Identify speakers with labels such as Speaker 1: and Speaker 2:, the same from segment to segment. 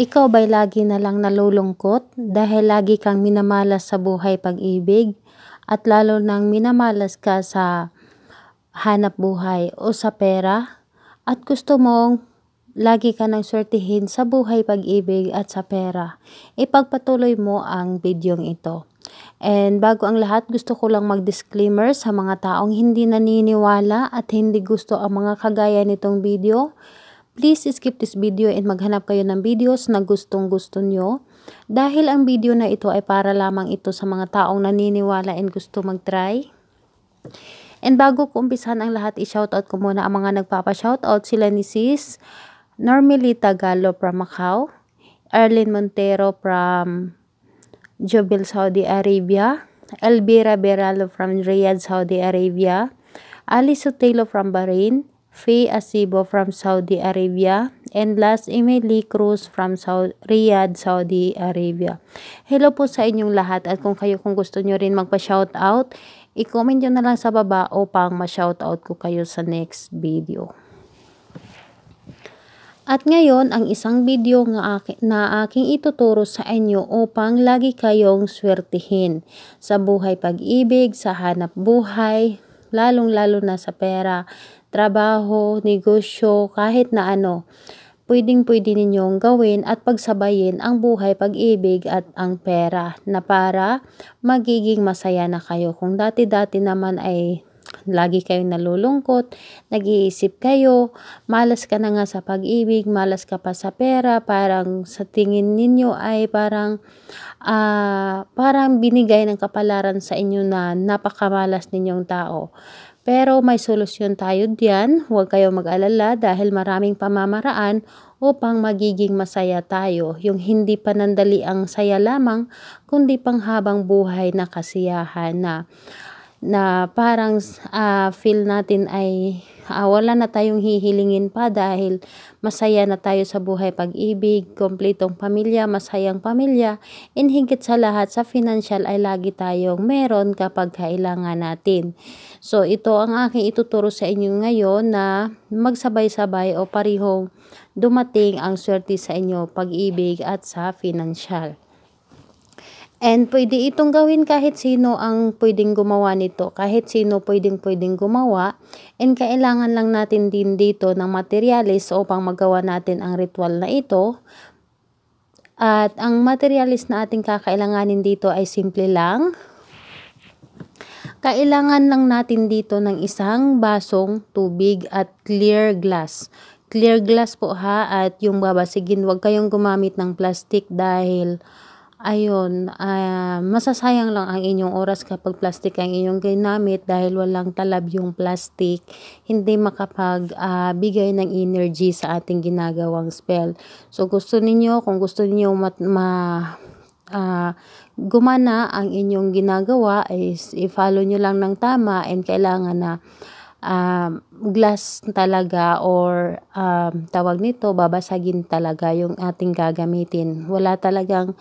Speaker 1: Ikaw ba'y lagi na lang nalulungkot dahil lagi kang minamalas sa buhay pag-ibig at lalo nang minamalas ka sa hanap buhay o sa pera at gusto mong lagi ka nang swertihin sa buhay pag-ibig at sa pera. Ipagpatuloy mo ang bidyong ito. And bago ang lahat, gusto ko lang mag-disclaimer sa mga taong hindi naniniwala at hindi gusto ang mga kagaya nitong video Please skip this video and maghanap kayo ng videos na gustong gusto nyo. Dahil ang video na ito ay para lamang ito sa mga taong naniniwala and gusto mag-try. And bago ko umpisan ang lahat, i-shoutout ko muna ang mga nagpapa-shoutout sila ni Sis Normalita Galo from Macau, Arlene Montero from Jubil, Saudi Arabia, Elvira Beralo from Riyadh, Saudi Arabia, Alice Sotelo from Bahrain, Faye Asibo from Saudi Arabia, and last, Emily Cruz from Saudi, Riyadh, Saudi Arabia. Hello po sa inyong lahat at kung kayo kung gusto nyo rin magpa-shoutout, i-comment nyo na lang sa baba upang ma-shoutout ko kayo sa next video. At ngayon, ang isang video nga na aking ituturo sa inyo upang lagi kayong swertihin sa buhay pag-ibig, sa hanap buhay, lalong-lalo na sa pera, trabaho, negosyo, kahit na ano. Pwedeng-pwede ninyong gawin at pagsabayin ang buhay, pag-ibig at ang pera na para magiging masaya na kayo. Kung dati-dati naman ay lagi kayong nalulungkot, nag-iisip kayo, malas ka na nga sa pag-ibig, malas ka pa sa pera, parang sa tingin ninyo ay parang uh, parang binigay ng kapalaran sa inyo na napakamalas ninyong tao. Pero may solusyon tayo diyan, huwag kayong mag-alala dahil maraming pamamaraan upang magiging masaya tayo. Yung hindi panandali ang saya lamang, kundi panghabang buhay na kasiyahan na na parang uh, feel natin ay uh, wala na tayong hihilingin pa dahil masaya na tayo sa buhay pag-ibig, kompletong pamilya, masayang pamilya, Inhigit sa lahat sa financial ay lagi tayong meron kapag kailangan natin. So ito ang aking ituturo sa inyo ngayon na magsabay-sabay o parihong dumating ang swerte sa inyo pag-ibig at sa financial. And pwede itong gawin kahit sino ang pwedeng gumawa nito. Kahit sino pwedeng pwedeng gumawa. And kailangan lang natin din dito ng materialis upang magawa natin ang ritual na ito. At ang materialis na ating kakailanganin dito ay simple lang. Kailangan lang natin dito ng isang basong tubig at clear glass clear glass po ha at yung babasigin wag kayong gumamit ng plastic dahil ayun, ah, masasayang lang ang inyong oras kapag plastik ang inyong ginamit dahil walang talab yung plastik, hindi makapagbigay ah, ng energy sa ating ginagawang spell. So gusto ninyo, kung gusto ninyo mat, ma, ah, gumana ang inyong ginagawa, is i-follow nyo lang ng tama and kailangan na um, glass talaga or um, tawag nito, babasagin talaga yung ating gagamitin. Wala talagang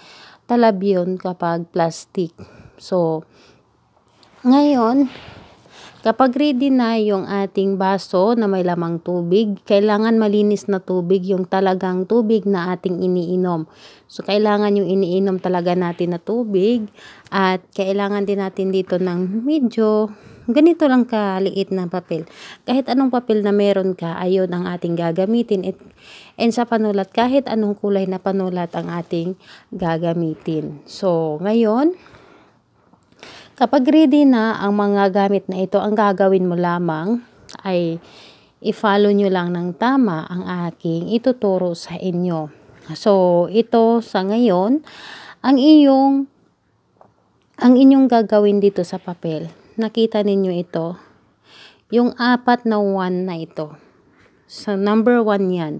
Speaker 1: talab yun kapag plastic. So, ngayon, kapag ready na yung ating baso na may lamang tubig, kailangan malinis na tubig yung talagang tubig na ating iniinom. So, kailangan yung iniinom talaga natin na tubig at kailangan din natin dito ng medyo Ganito lang kaliit na papel. Kahit anong papel na meron ka, ayon ang ating gagamitin. At, and sa panulat, kahit anong kulay na panulat ang ating gagamitin. So, ngayon, kapag ready na ang mga gamit na ito, ang gagawin mo lamang ay i-follow nyo lang ng tama ang aking ituturo sa inyo. So, ito sa ngayon, ang iyong ang inyong gagawin dito sa papel nakita ninyo ito, yung apat na 1 na ito. So, number 1 yan.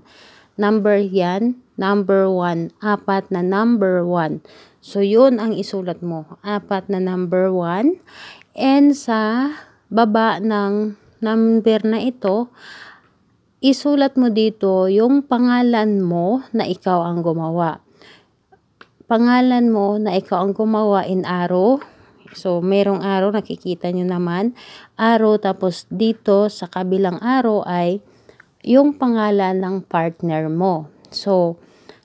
Speaker 1: Number yan, number 1, apat na number 1. So, yun ang isulat mo. Apat na number 1. And sa baba ng number na ito, isulat mo dito yung pangalan mo na ikaw ang gumawa. Pangalan mo na ikaw ang gumawa in arrow So, merong araw, nakikita nyo naman, araw, tapos dito sa kabilang araw ay yung pangalan ng partner mo. So,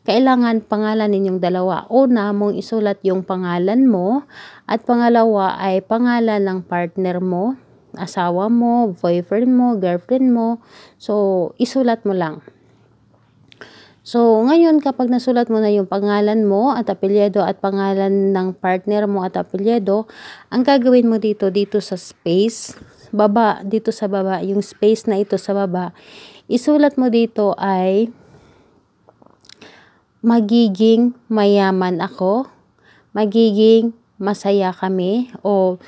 Speaker 1: kailangan pangalan ninyong dalawa. Una, mong isulat yung pangalan mo at pangalawa ay pangalan ng partner mo, asawa mo, boyfriend mo, girlfriend mo. So, isulat mo lang. So, ngayon kapag nasulat mo na yung pangalan mo at apelyido at pangalan ng partner mo at apelyido, ang gagawin mo dito, dito sa space, baba, dito sa baba, yung space na ito sa baba, isulat mo dito ay magiging mayaman ako, magiging masaya kami, o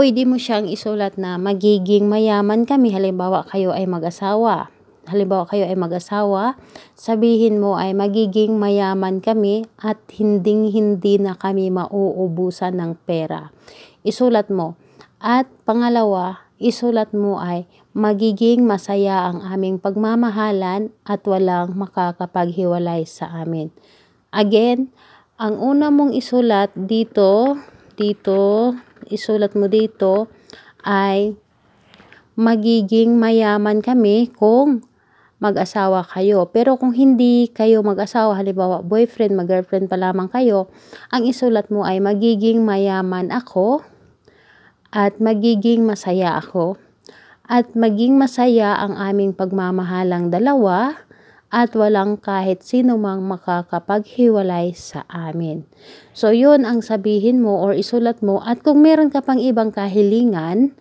Speaker 1: pwede mo siyang isulat na magiging mayaman kami. Halimbawa, kayo ay mag-asawa halimbawa kayo ay mag-asawa, sabihin mo ay magiging mayaman kami at hinding-hindi na kami mauubusan ng pera. Isulat mo. At pangalawa, isulat mo ay magiging masaya ang aming pagmamahalan at walang makakapaghiwalay sa amin. Again, ang una mong isulat dito, dito, isulat mo dito ay magiging mayaman kami kung mag-asawa kayo. Pero kung hindi kayo mag-asawa, halimbawa boyfriend, mag-girlfriend pa lamang kayo, ang isulat mo ay magiging mayaman ako at magiging masaya ako at maging masaya ang aming pagmamahalang dalawa at walang kahit sino mang makakapaghiwalay sa amin. So, yun ang sabihin mo or isulat mo. At kung meron ka pang ibang kahilingan,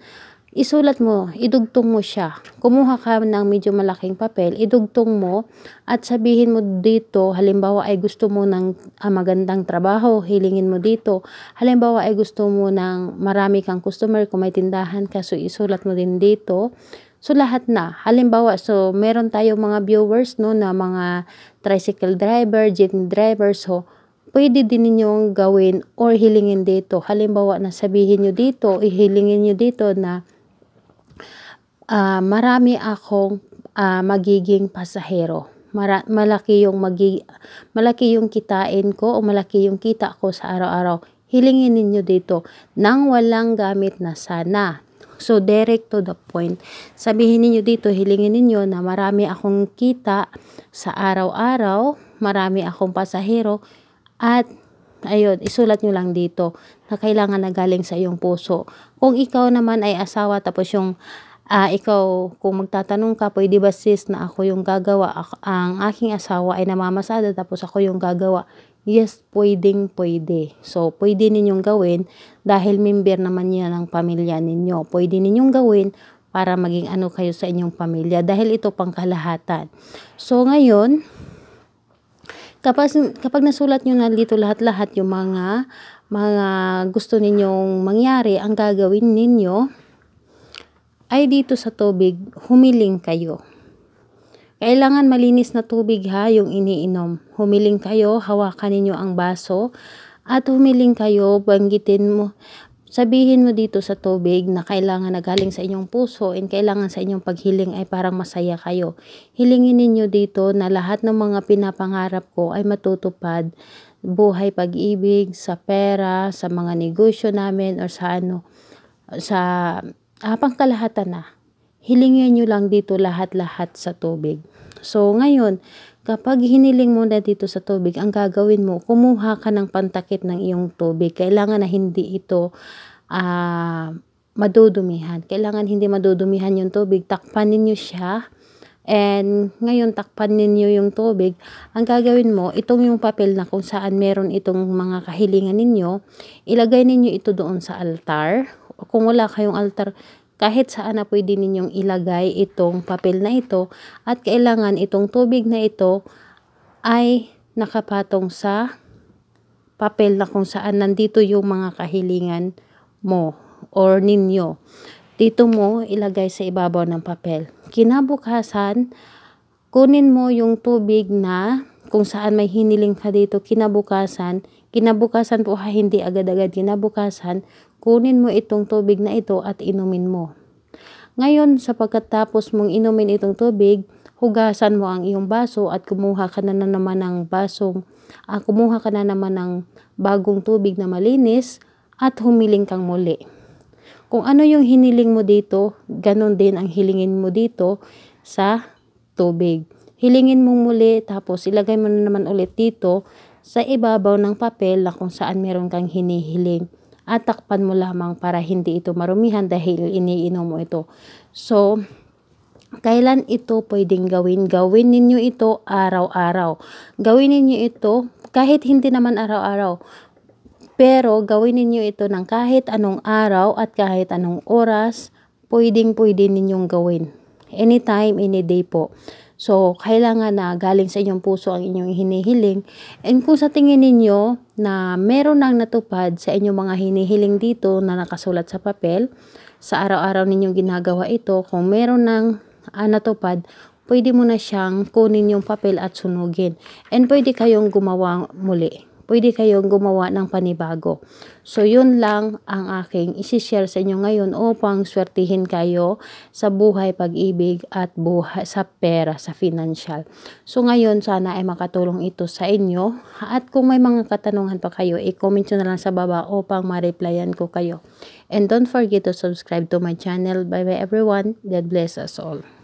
Speaker 1: isulat mo, idugtong mo siya. Kumuha ka ng medyo malaking papel, idugtong mo at sabihin mo dito, halimbawa ay gusto mo ng ah, magandang trabaho, hilingin mo dito. Halimbawa ay gusto mo ng marami kang customer, kung may tindahan ka, so isulat mo din dito. So lahat na. Halimbawa, so meron tayo mga viewers no na mga tricycle driver, jeepney driver, so pwede din ninyong gawin or hilingin dito. Halimbawa na sabihin nyo dito, ihilingin nyo dito na ah, marami akong, ah, magiging pasahero. Mara malaki yung magi malaki yung kitain ko o malaki yung kita ko sa araw-araw. Hilingin ninyo dito nang walang gamit na sana. So, direct to the point. Sabihin niyo dito, hilingin ninyo na marami akong kita sa araw-araw, marami akong pasahero, at ayun, isulat niyo lang dito na kailangan na galing sa iyong puso. Kung ikaw naman ay asawa tapos yung uh, ikaw, kung magtatanong ka, pwede ba sis na ako yung gagawa? Ang aking asawa ay namamasada tapos ako yung gagawa. Yes, pwedeng pwede. So, pwede ninyong gawin dahil member naman niya ng pamilya ninyo. Pwede ninyong gawin para maging ano kayo sa inyong pamilya dahil ito pangkalahatan. So, ngayon, kapag, kapag nasulat nyo na dito lahat-lahat yung mga mga gusto ninyong mangyari, ang gagawin ninyo, ay dito sa tubig, humiling kayo. Kailangan malinis na tubig ha yung iniinom. Humiling kayo, hawakan ninyo ang baso at humiling kayo, banggitin mo, sabihin mo dito sa tubig na kailangan na galing sa inyong puso and kailangan sa inyong paghiling ay parang masaya kayo. Hilingin ninyo dito na lahat ng mga pinapangarap ko ay matutupad buhay pag-ibig, sa pera, sa mga negosyo namin or sa ano, sa uh, pangkalahatan na. Hilingin nyo lang dito lahat-lahat sa tubig. So, ngayon, kapag hiniling mo na dito sa tubig, ang gagawin mo, kumuha ka ng pantakit ng iyong tubig. Kailangan na hindi ito uh, madudumihan. Kailangan hindi madudumihan yung tubig. Takpan nyo siya. And ngayon, takpan ninyo yung tubig. Ang gagawin mo, itong yung papel na kung saan meron itong mga kahilingan ninyo, ilagay ninyo ito doon sa altar kung wala kayong altar, kahit saan na pwede ninyong ilagay itong papel na ito at kailangan itong tubig na ito ay nakapatong sa papel na kung saan nandito yung mga kahilingan mo or ninyo. Dito mo ilagay sa ibabaw ng papel. Kinabukasan, kunin mo yung tubig na kung saan may hiniling ka dito kinabukasan, Kinabukasan po ha, hindi agad-agad kinabukasan, kunin mo itong tubig na ito at inumin mo. Ngayon, sa pagkatapos mong inumin itong tubig, hugasan mo ang iyong baso at kumuha ka na, na naman ng basong, uh, kumuha ka na naman ng bagong tubig na malinis at humiling kang muli. Kung ano yung hiniling mo dito, ganun din ang hilingin mo dito sa tubig. Hilingin mo muli tapos ilagay mo na naman ulit dito sa ibabaw ng papel na kung saan meron kang hinihiling at takpan mo lamang para hindi ito marumihan dahil iniinom mo ito. So, kailan ito pwedeng gawin? Gawin ninyo ito araw-araw. Gawin ninyo ito kahit hindi naman araw-araw. Pero gawin ninyo ito ng kahit anong araw at kahit anong oras, pwedeng pwede ninyong gawin. Anytime, any day po. So, kailangan na galing sa inyong puso ang inyong hinihiling. And kung sa tingin ninyo na meron nang natupad sa inyong mga hinihiling dito na nakasulat sa papel, sa araw-araw ninyong ginagawa ito, kung meron nang uh, natupad, pwede mo na siyang kunin yung papel at sunugin. And pwede kayong gumawa muli pwede kayong gumawa ng panibago. So, yun lang ang aking isishare sa inyo ngayon upang swertihin kayo sa buhay, pag-ibig at buhay, sa pera, sa financial. So, ngayon sana ay makatulong ito sa inyo. At kung may mga katanungan pa kayo, i-comment nyo na lang sa baba upang ma-replyan ko kayo. And don't forget to subscribe to my channel. Bye-bye everyone. God bless us all.